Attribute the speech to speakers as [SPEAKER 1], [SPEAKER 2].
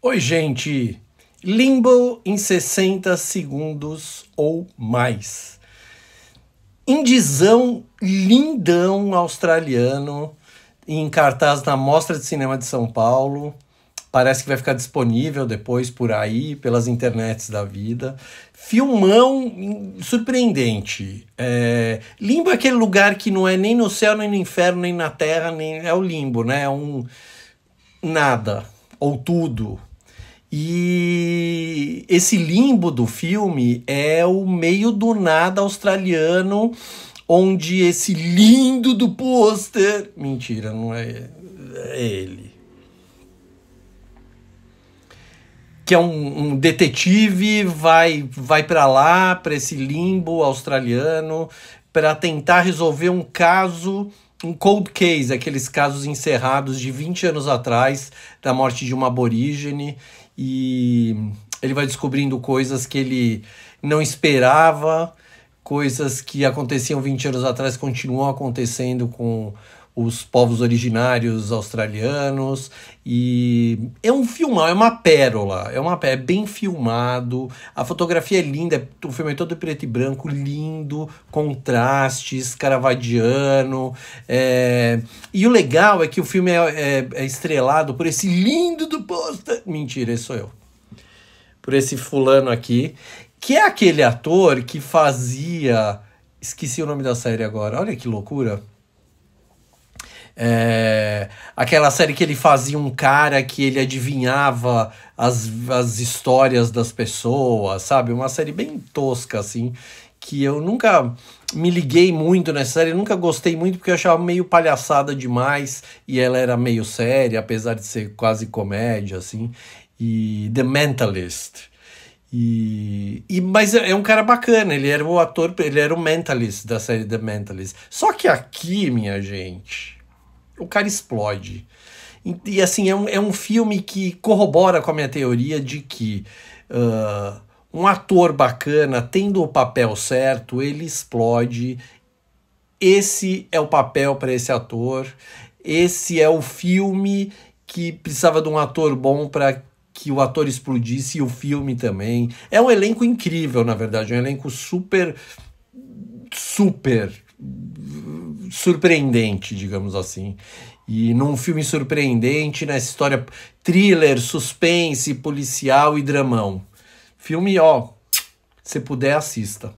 [SPEAKER 1] Oi, gente! Limbo em 60 segundos ou mais. Indizão lindão australiano em cartaz na Mostra de Cinema de São Paulo. Parece que vai ficar disponível depois por aí, pelas internets da vida. Filmão surpreendente. É... Limbo é aquele lugar que não é nem no céu, nem no inferno, nem na terra, nem é o limbo, né? É um nada ou tudo e esse limbo do filme é o meio do nada australiano, onde esse lindo do pôster. Mentira, não é, é ele. que é um, um, detetive, vai, vai para lá, para esse limbo australiano, para tentar resolver um caso, um cold case, aqueles casos encerrados de 20 anos atrás, da morte de uma aborígene, e ele vai descobrindo coisas que ele não esperava, coisas que aconteciam 20 anos atrás continuam acontecendo com os povos originários australianos e é um filmão, é uma pérola, é uma é bem filmado, a fotografia é linda, é o filme é todo preto e branco, lindo, contrastes, caravadiano, é... e o legal é que o filme é, é, é estrelado por esse lindo do posta, mentira, esse sou eu, por esse fulano aqui, que é aquele ator que fazia, esqueci o nome da série agora, olha que loucura, é, aquela série que ele fazia um cara que ele adivinhava as, as histórias das pessoas, sabe? Uma série bem tosca, assim, que eu nunca me liguei muito nessa série, nunca gostei muito porque eu achava meio palhaçada demais e ela era meio séria, apesar de ser quase comédia, assim. E The Mentalist. E, e, mas é, é um cara bacana, ele era o ator, ele era o mentalist da série The Mentalist. Só que aqui, minha gente, o cara explode. E, e assim, é um, é um filme que corrobora com a minha teoria de que uh, um ator bacana, tendo o papel certo, ele explode. Esse é o papel para esse ator. Esse é o filme que precisava de um ator bom para que o ator explodisse e o filme também. É um elenco incrível, na verdade, é um elenco super super surpreendente, digamos assim. E num filme surpreendente, nessa história thriller, suspense, policial e dramão. Filme, ó, se puder, assista.